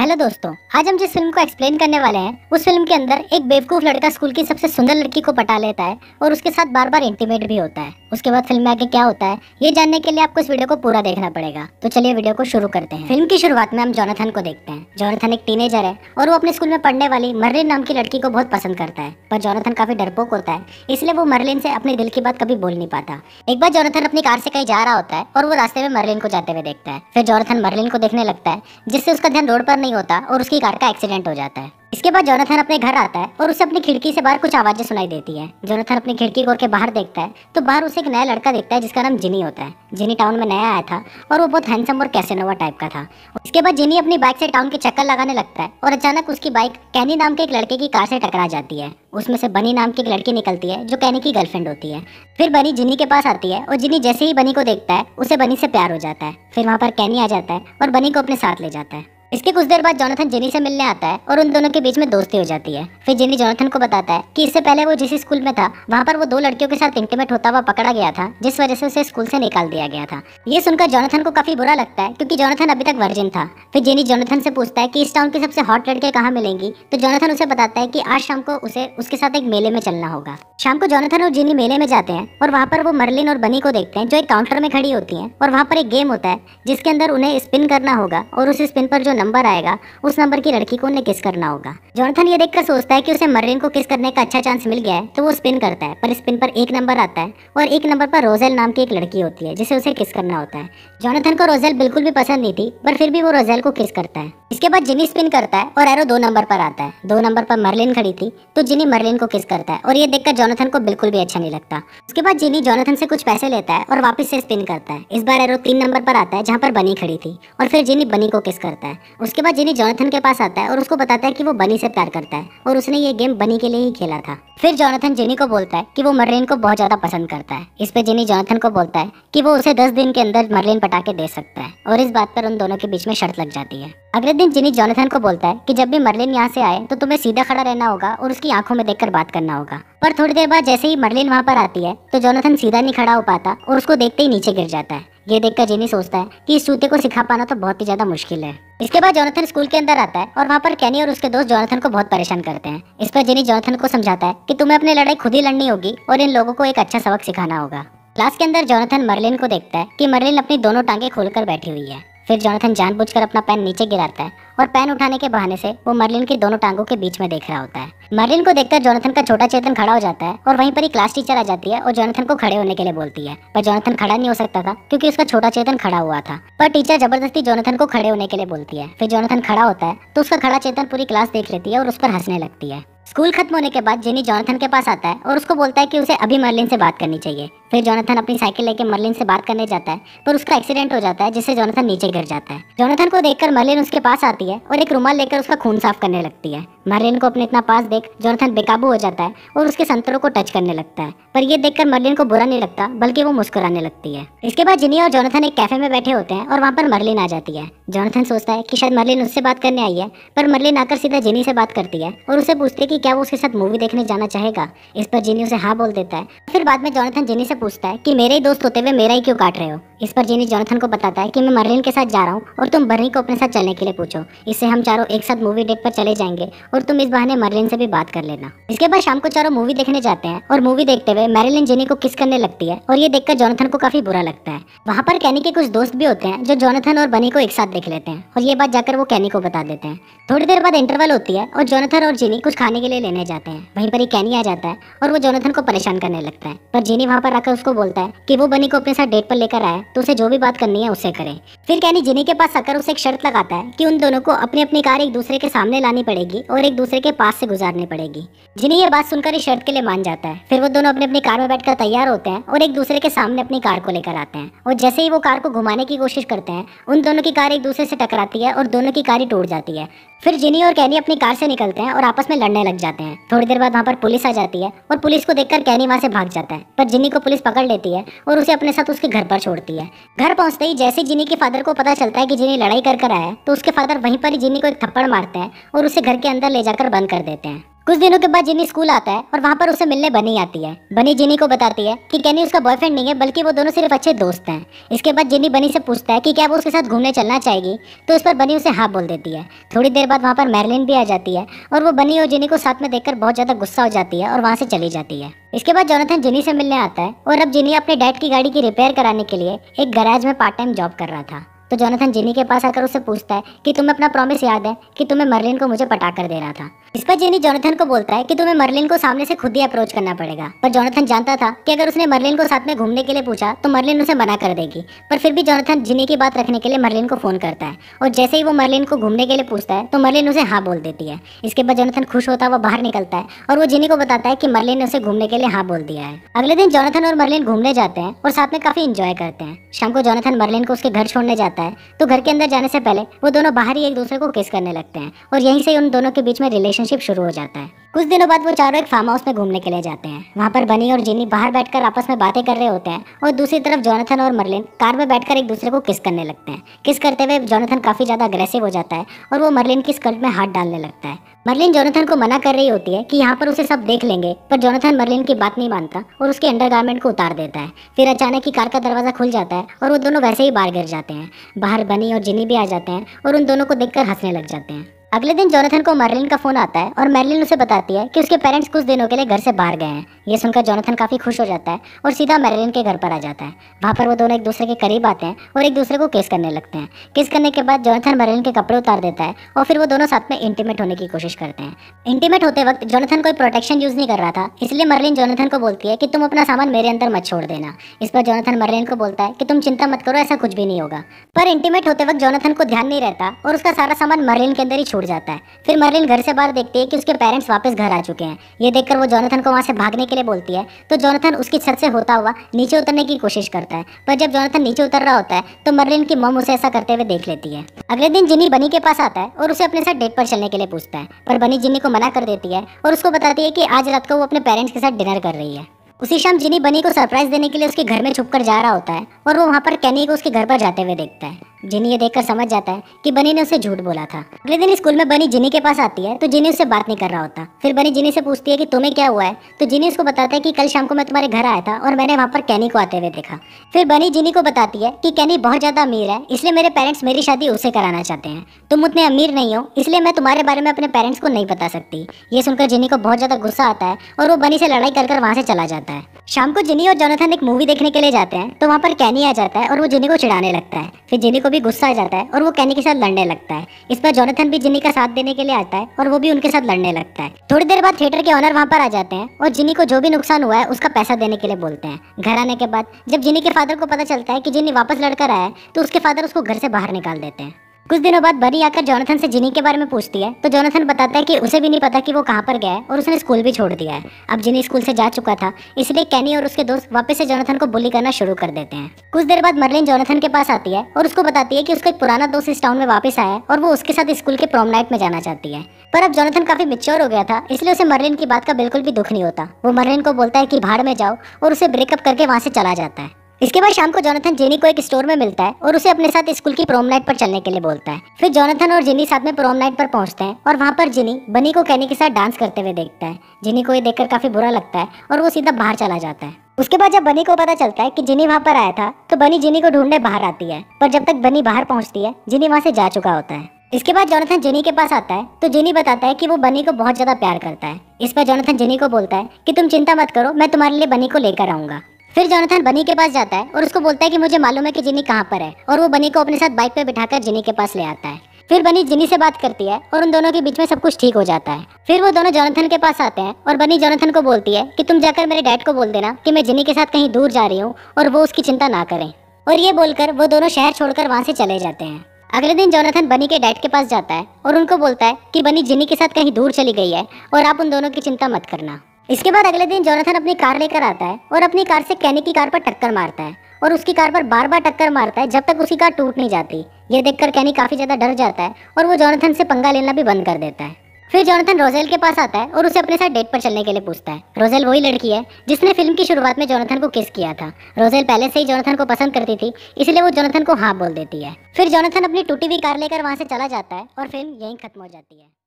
hello दोस्तों आज हम जिस फिल्म को एक्सप्लेन करने वाले हैं उस फिल्म के अंदर एक बेवकूफ लड़का स्कूल की सबसे सुंदर लड़की को पटा लेता है और उसके साथ बार बार इंटीमेट भी होता है उसके बाद फिल्म में आगे क्या होता है ये जानने के लिए आपको इस वीडियो को पूरा देखना पड़ेगा तो चलिए वीडियो को शुरू करते हैं फिल्म की शुरुआत में हम जोनाथन को देखते हैं जोनाथन एक टीनेजर है और वो अपने स्कूल में पढ़ने वाली मर्लिन नाम की लड़की को बहुत पसंद करता है पर जोनाथन काफी डरपोक होता है इसलिए वो मर्लिन से अपने दिल की बात कभी बोल नहीं पाता एक बार जोनाथन अपनी कार से कहीं जा रहा होता है और वो रास्ते में मर्लिन को जाते हुए देखता है फिर जोनाथन मर्लिन को देखने लगता है जिससे उसका ध्यान रोड पर नहीं होता और उसकी कार का एक्सीडेंट हो जाता है इसके बाद जोनाथन अपने घर आता है और उसे अपनी खिड़की से बाहर कुछ आवाजें सुनाई देती है जोनाथन अपनी खिड़की को के बाहर देखता है तो बाहर उसे एक नया लड़का देखता है जिसका नाम जिनी होता है जिनी टाउन में नया आया था और वो बहुत हैंडसम और कैसेनोवा टाइप का था उसके बाद जिनी अपनी बाइक से टाउन के चक्कर लगाने लगता है और अचानक उसकी बाइक कैनी नाम के एक लड़के की कार से टकरा जाती है उसमें से बनी नाम की एक लड़की निकलती है जो कैनी की गर्लफ्रेंड होती है फिर बनी जिनी के पास आती है और जिनी जैसे ही बनी को देखता है उसे बनी से प्यार हो जाता है फिर वहाँ पर कैनी आ जाता है और बनी को अपने साथ ले जाता है इसके कुछ देर बाद जोनाथन जेनी से मिलने आता है और उन दोनों के बीच में दोस्ती हो जाती है फिर जेनी जोनाथन को बताता है कि इससे पहले वो जिस स्कूल में था वहाँ पर वो दो लड़कियों के साथ इंटीमेट होता हुआ पकड़ा गया था जिस वजह से उसे स्कूल से निकाल दिया गया था ये सुनकर जोनाथन को काफी बुरा लगता है क्योंकि जोनाथन अभी तक वर्जिन था फिर जेनी जोनाथन से पूछता है कि इस टाउन की सबसे हॉट लड़के कहाँ मिलेंगी तो जोनाथन उसे बताता है कि आज शाम को उसे उसके साथ एक मेले में चलना होगा शाम को जोनाथन और जेनी मेले में जाते हैं और वहाँ पर वो मर्लिन और बनी को देखते हैं जो एक काउंटर में खड़ी होती है और वहाँ पर एक गेम होता है जिसके अंदर उन्हें स्पिन करना होगा और उस स्पिन पर जो नंबर आएगा उस नंबर की लड़की को उन्हें किस करना होगा जॉनथन ये देखकर सोचता है कि उसे मर्लिन को किस करने का अच्छा चांस मिल गया है तो वो स्पिन करता है पर स्पिन पर एक नंबर आता है और एक नंबर पर रोजेल नाम की एक लड़की होती है जिसे उसे किस करना होता है जॉनथन को रोजेल बिल्कुल भी पसंद नहीं थी पर फिर भी वो रोजेल को किस करता है इसके बाद जिनी स्पिन करता है और एरो दो नंबर पर आता है दो नंबर पर मर्लिन खड़ी थी तो जिनी मर्लिन को किस करता है और ये देखकर जॉनथन को बिल्कुल भी अच्छा नहीं लगता उसके बाद जिनी जॉनथन से कुछ पैसे लेता है और वापस से स्पिन करता है इस बार एरो तीन नंबर पर आता है जहाँ पर बनी खड़ी थी और फिर जिनी बनी को किस करता है उसके बाद जिनी जॉनथन के पास आता है और उसको बताता है कि वो बनी से प्यार करता है और उसने ये गेम बनी के लिए ही खेला था फिर जॉनथन जिनी को बोलता है कि वो मरलिन को बहुत ज़्यादा पसंद करता है इस पर जिनी जॉनथन को बोलता है कि वो उसे दस दिन के अंदर मरलिन पटा के दे सकता है और इस बात पर उन दोनों के बीच में शर्त लग जाती है अगले दिन जिनी जॉनथन को बोलता है कि जब भी मरलिन यहाँ से आए तो तुम्हें सीधा खड़ा रहना होगा और उसकी आंखों में देखकर बात करना होगा पर थोड़ी देर बाद जैसे ही मरलिन वहाँ पर आती है तो जॉनथन सीधा नहीं खड़ा हो पाता और उसको देखते ही नीचे गिर जाता है ये देखकर जिनी सोचता है कि इस सूते को सिखा पाना तो बहुत ही ज्यादा मुश्किल है इसके बाद जॉनथन स्कूल के अंदर आता है और वहाँ पर कैनी और उसके दोस्त जॉनथन को बहुत परेशान करते हैं इस पर जिनी जॉनथन को समझाता है कि तुम्हें अपनी लड़ाई खुद ही लड़नी होगी और इन लोगों को एक अच्छा सबक सिखाना होगा क्लास के अंदर जॉनथन मरलिन को देखता है कि मरलिन अपनी दोनों टांगे खोलकर बैठी हुई है फिर जॉनथन जानबूझकर अपना पेन नीचे गिराता है और पेन उठाने के बहाने से वो मर्लिन की दोनों टांगों के बीच में देख रहा होता है मर्लिन को देखकर जॉनथन का छोटा चेतन खड़ा हो जाता है और वहीं पर ही क्लास टीचर आ जाती है और जॉनथन को खड़े होने के लिए बोलती है पर जॉनथन खड़ा नहीं हो सकता था क्योंकि उसका छोटा चेतन खड़ा हुआ था पर टीचर जबरदस्ती जॉनथन को खड़े होने के लिए बोलती है फिर जॉनथन खड़ा होता है तो उसका खड़ा चेतन पूरी क्लास देख लेती है और उस पर हंसने लगती है स्कूल खत्म होने के बाद जेनी जॉनथन के पास आता है और उसको बोलता है कि उसे अभी मर्लिन से बात करनी चाहिए फिर जॉनथन अपनी साइकिल लेके मर्लिन से बात करने जाता है पर उसका एक्सीडेंट हो जाता है जिससे जॉनथन नीचे गिर जाता है जॉनथन को देखकर मर्लिन उसके पास आती है और एक रुमाल लेकर उसका खून साफ करने लगती है मर्लिन को अपने इतना पास देख जॉनथन बेकाबू हो जाता है और उसके संतरों को टच करने लगता है पर यह देखकर मर्लिन को बुरा नहीं लगता बल्कि वो मुस्कुराने लगती है इसके बाद जिनी और जॉनथन एक कैफे में बैठे होते हैं और वहाँ पर मर्लिन आ जाती है जॉनथन सोचता है कि शायद मरलिन उससे बात करने आई है पर मरलिन आकर सीधा जिनी से बात करती है और उसे पूछती है कि क्या वो उसके साथ मूवी देखने जाना चाहेगा इस पर जिनी उसे हाँ बोल देता है फिर बाद में जॉनथन जिनी से पूछता है कि मेरे ही दोस्त होते हुए मेरा ही क्यों काट रहे हो इस पर जेनी जॉनथन को बताता है कि मैं मरलिन के साथ जा रहा हूँ और तुम बर्नी को अपने साथ चलने के लिए पूछो इससे हम चारों एक साथ मूवी डेट पर चले जाएंगे और तुम इस बहाने मरलिन से भी बात कर लेना इसके बाद शाम को चारों मूवी देखने जाते हैं और मूवी देखते हुए मैरिलिन जेनी को किस करने लगती है और ये देखकर जॉनथन को काफी बुरा लगता है वहाँ पर कैनी के कुछ दोस्त भी होते हैं जो जॉनथन और बनी को एक साथ देख लेते हैं और ये बात जाकर वो कैनी को बता देते हैं थोड़ी देर बाद इंटरवल होती है और जॉनथन और जेनी कुछ खाने के लिए लेने जाते हैं वहीं पर ही कैनी आ जाता है और वो जॉनथन को परेशान करने लगता है पर जेनी वहाँ पर आकर उसको बोलता है कि वो बनी को अपने साथ डेट पर लेकर आया तो उसे जो भी बात करनी है उसे करें फिर कैनी जिनी के पास आकर उसे एक शर्त लगाता है कि उन दोनों को अपनी अपनी कार एक दूसरे के सामने लानी पड़ेगी और एक दूसरे के पास से गुजारनी पड़ेगी जिनी ये बात सुनकर इस शर्त के लिए मान जाता है फिर वो दोनों अपनी अपनी कार में बैठकर तैयार होते हैं और एक दूसरे के सामने अपनी कार को लेकर आते हैं और जैसे ही वो कार को घुमाने की कोशिश करते हैं उन दोनों की कार एक दूसरे से टकराती है और दोनों की कार ही टूट जाती है फिर जिनी और कैनी अपनी कार से निकलते हैं और आपस में लड़ने लग जाते हैं थोड़ी देर बाद वहाँ पर पुलिस आ जाती है और पुलिस को देखकर कैनी वहाँ से भाग जाता है पर जिनी को पुलिस पकड़ लेती है और उसे अपने साथ उसके घर पर छोड़ती है रही है घर पहुंचते ही जैसे जिनी के फादर को पता चलता है कि जिनी लड़ाई कर कर आया है तो उसके फादर वहीं पर ही जिनी को एक थप्पड़ मारते हैं और उसे घर के अंदर ले जाकर बंद कर देते हैं कुछ दिनों के बाद जिनी स्कूल आता है और वहाँ पर उसे मिलने बनी आती है बनी जिनी को बताती है कि कैनी उसका बॉयफ्रेंड नहीं है बल्कि वो दोनों सिर्फ अच्छे दोस्त हैं इसके बाद जिनी बनी से पूछता है कि क्या वो उसके साथ घूमने चलना चाहेगी तो इस पर बनी उसे हाँ बोल देती है थोड़ी देर बाद वहाँ पर मैरलिन भी आ जाती है और वो बनी और जिनी को साथ में देखकर बहुत ज़्यादा गुस्सा हो जाती है और वहाँ से चली जाती है इसके बाद जोनाथन जिनी से मिलने आता है और अब जिनी अपने डैड की गाड़ी की रिपेयर कराने के लिए एक गैराज में पार्ट टाइम जॉब कर रहा था तो जोनाथन जिनी के पास आकर उससे पूछता है कि तुम्हें अपना प्रॉमिस याद है कि तुम्हें मरलिन को मुझे पटा कर दे रहा था इस पर जेनी जोनाथन को बोलता है कि तुम्हें मर्लिन को सामने से खुद ही अप्रोच करना पड़ेगा पर जोनाथन जानता था कि अगर उसने मर्लिन को साथ में घूमने के लिए पूछा तो मर्लिन उसे मना कर देगी पर फिर भी जोनाथन जिनी की बात रखने के लिए मर्लिन को फोन करता है और जैसे ही वो मर्लिन को घूमने के लिए पूछता है तो मर्लिन उसे हाँ बोल देती है इसके बाद जोनाथन खुश होता है वो बाहर निकलता है और वो जिनी को बताता है कि मर्लिन ने उसे घूमने के लिए हाँ बोल दिया है अगले दिन जोनाथन और मर्लिन घूमने जाते हैं और साथ में काफी इंजॉय करते हैं शाम को जोनाथन मर्लिन को उसके घर छोड़ने जाता है तो घर के अंदर जाने से पहले वो दोनों बाहर ही एक दूसरे को किस करने लगते हैं और यहीं से उन दोनों के बीच में रिलेशन रिलेशनशिप शुरू हो जाता है कुछ दिनों बाद वो चारों एक फार्म हाउस में घूमने के लिए जाते हैं वहाँ पर बनी और जिनी बाहर बैठकर आपस में बातें कर रहे होते हैं और दूसरी तरफ जोनाथन और मरलिन कार में बैठकर एक दूसरे को किस करने लगते हैं किस करते हुए जोनाथन काफ़ी ज़्यादा अग्रेसिव हो जाता है और वो मरलिन की स्कर्ट में हाथ डालने लगता है मरलिन जोनाथन को मना कर रही होती है कि यहाँ पर उसे सब देख लेंगे पर जोनाथन मरलिन की बात नहीं मानता और उसके अंडरगारमेंट को उतार देता है फिर अचानक ही कार का दरवाज़ा खुल जाता है और वो दोनों वैसे ही बाहर गिर जाते हैं बाहर बनी और जिनी भी आ जाते हैं और उन दोनों को देखकर हंसने लग जाते हैं अगले दिन जोनाथन को मर्लिन का फोन आता है और मर्लिन उसे बताती है कि उसके पेरेंट्स कुछ दिनों के लिए घर से बाहर गए हैं ये सुनकर जोनाथन काफ़ी खुश हो जाता है और सीधा मैरिलिन के घर पर आ जाता है वहाँ पर वो दोनों एक दूसरे के करीब आते हैं और एक दूसरे को किस करने लगते हैं किस करने के बाद जोनाथन मैरिलिन के कपड़े उतार देता है और फिर वो दोनों साथ में इंटीमेट होने की कोशिश करते हैं इंटीमेट होते वक्त जोनाथन कोई प्रोटेक्शन यूज़ नहीं कर रहा था इसलिए मरलिन जोनाथन को बोलती है कि तुम अपना सामान मेरे अंदर मत छोड़ देना इस पर जोनाथन मरलिन को बोलता है कि तुम चिंता मत करो ऐसा कुछ भी नहीं होगा पर इंटीमेट होते वक्त जोनाथन को ध्यान नहीं रहता और उसका सारा सामान मरलिन के अंदर ही छोड़ जाता है फिर मर्लिन घर से बाहर देखती है कि उसके पेरेंट्स वापस घर आ चुके हैं ये देखकर वो जोनाथन को वहाँ से भागने के लिए बोलती है तो जोनाथन उसकी छत से होता हुआ नीचे उतरने की कोशिश करता है पर जब जोनाथन नीचे उतर रहा होता है तो मर्लिन की मम उसे ऐसा करते हुए देख लेती है अगले दिन जिनी बनी के पास आता है और उसे अपने साथ डेट पर चलने के लिए पूछता है पर बनी जिनी को मना कर देती है और उसको बताती है कि आज रात को वो अपने पेरेंट्स के साथ डिनर कर रही है उसी शाम जिनी बनी को सरप्राइज देने के लिए उसके घर में छुपकर जा रहा होता है और वो वहाँ पर कैनी को उसके घर पर जाते हुए देखता है जिनी ये देखकर समझ जाता है कि बनी ने उसे झूठ बोला था अगले दिन स्कूल में बनी जिनी के पास आती है तो जिनी उससे बात नहीं कर रहा होता फिर बनी जिनी से पूछती है कि तुम्हें क्या हुआ है तो जिनी उसको बताता है कि कल शाम को मैं तुम्हारे घर आया था और मैंने वहाँ पर कैनी को आते हुए देखा फिर बनी जिनी को बताती है कि कैनी बहुत ज़्यादा अमीर है इसलिए मेरे पेरेंट्स मेरी शादी उसे कराना चाहते हैं तुम उतने अमीर नहीं हो इसलिए मैं तुम्हारे बारे में अपने पेरेंट्स को नहीं बता सकती ये सुनकर जिनी को बहुत ज़्यादा गुस्सा आता है और वो बनी से लड़ाई कर कर वहाँ से चला जाता है जाता है शाम को जिनी और जोनाथन एक मूवी देखने के लिए जाते हैं तो वहाँ पर कैनी आ जाता है और वो जिनी को चिढ़ाने लगता है फिर जिनी को भी गुस्सा आ जाता है और वो कैनी के साथ लड़ने लगता है इस पर जोनाथन भी जिनी का साथ देने के लिए आता है और वो भी उनके साथ लड़ने लगता है थोड़ी देर बाद थिएटर के ऑनर वहाँ पर आ जाते हैं और जिनी को जो भी नुकसान हुआ है उसका पैसा देने के लिए बोलते हैं घर आने के बाद जब जिनी के फादर को पता चलता है कि जिनी वापस लड़कर आया है तो उसके फादर उसको घर से बाहर निकाल देते हैं कुछ दिनों बाद बनी आकर जॉनथन से जिनी के बारे में पूछती है तो जॉनथन बताता है कि उसे भी नहीं पता कि वो कहाँ पर गया है और उसने स्कूल भी छोड़ दिया है अब जिनी स्कूल से जा चुका था इसलिए कैनी और उसके दोस्त वापस से जोनाथन को बुली करना शुरू कर देते हैं कुछ देर बाद मरलिन जोनाथन के पास आती है और उसको बताती है कि उसका एक पुराना दोस्त इस टाउन में वापस आया है और वो उसके साथ स्कूल के प्रोम नाइट में जाना चाहती है पर अब जॉनथन काफी मिच्योर हो गया था इसलिए उसे मरलिन की बात का बिल्कुल भी दुख नहीं होता वो मरलिन को बोलता है कि भाड़ में जाओ और उसे ब्रेकअप करके वहाँ से चला जाता है इसके बाद शाम को जोनाथन जेनी को एक स्टोर में मिलता है और उसे अपने साथ स्कूल की प्रोम नाइट पर चलने के लिए बोलता है फिर जोनाथन और जिनी साथ में प्रोम नाइट पर पहुंचते हैं और वहां पर जिनी बनी को कहने के साथ डांस करते हुए देखता है जिनी को ये देखकर काफी बुरा लगता है और वो सीधा बाहर चला जाता है उसके बाद जब बनी को पता चलता है कि जिनी वहाँ पर आया था तो बनी जिनी को ढूंढने बाहर आती है पर जब तक बनी बाहर पहुँचती है जिनी वहाँ से जा चुका होता है इसके बाद जोनाथन जेनी के पास आता है तो जेनी बताता है कि वो बनी को बहुत ज्यादा प्यार करता है इस पर जोनाथन जेनी को बोलता है कि तुम चिंता मत करो मैं तुम्हारे लिए बनी को लेकर आऊंगा फिर जोनाथन बनी के पास जाता है और उसको बोलता है कि मुझे मालूम है कि जिनी कहाँ पर है और वो बनी को अपने साथ बाइक पे बिठाकर जिनी के पास ले आता है फिर बनी जिनी से बात करती है और उन दोनों के बीच में सब कुछ ठीक हो जाता है फिर वो दोनों जोनाथन के पास आते हैं और बनी जोनाथन को बोलती है कि तुम जाकर मेरे डैड को बोल देना कि मैं जिनी के साथ कहीं दूर जा रही हूँ और वो उसकी चिंता ना करें और ये बोलकर वो दोनों शहर छोड़कर वहाँ से चले जाते हैं अगले दिन जोनाथन बनी के डैड के पास जाता है और उनको बोलता है कि बनी जिनी के साथ कहीं दूर चली गई है और आप उन दोनों की चिंता मत करना इसके बाद अगले दिन जोनाथन अपनी कार लेकर आता है और अपनी कार से कैनी की कार पर टक्कर मारता है और उसकी कार पर बार बार टक्कर मारता है जब तक उसकी कार टूट नहीं जाती ये देखकर कैनी काफ़ी ज़्यादा डर जाता है और वो जोनाथन से पंगा लेना भी बंद कर देता है फिर जॉनथन रोजेल के पास आता है और उसे अपने साथ डेट पर चलने के लिए पूछता है रोजेल वही लड़की है जिसने फिल्म की शुरुआत में जॉनथन को किस किया था रोजेल पहले से ही जॉनथन को पसंद करती थी इसलिए वो जॉनथन को हाँ बोल देती है फिर जॉनथन अपनी टूटी हुई कार लेकर वहाँ से चला जाता है और फिल्म यहीं खत्म हो जाती है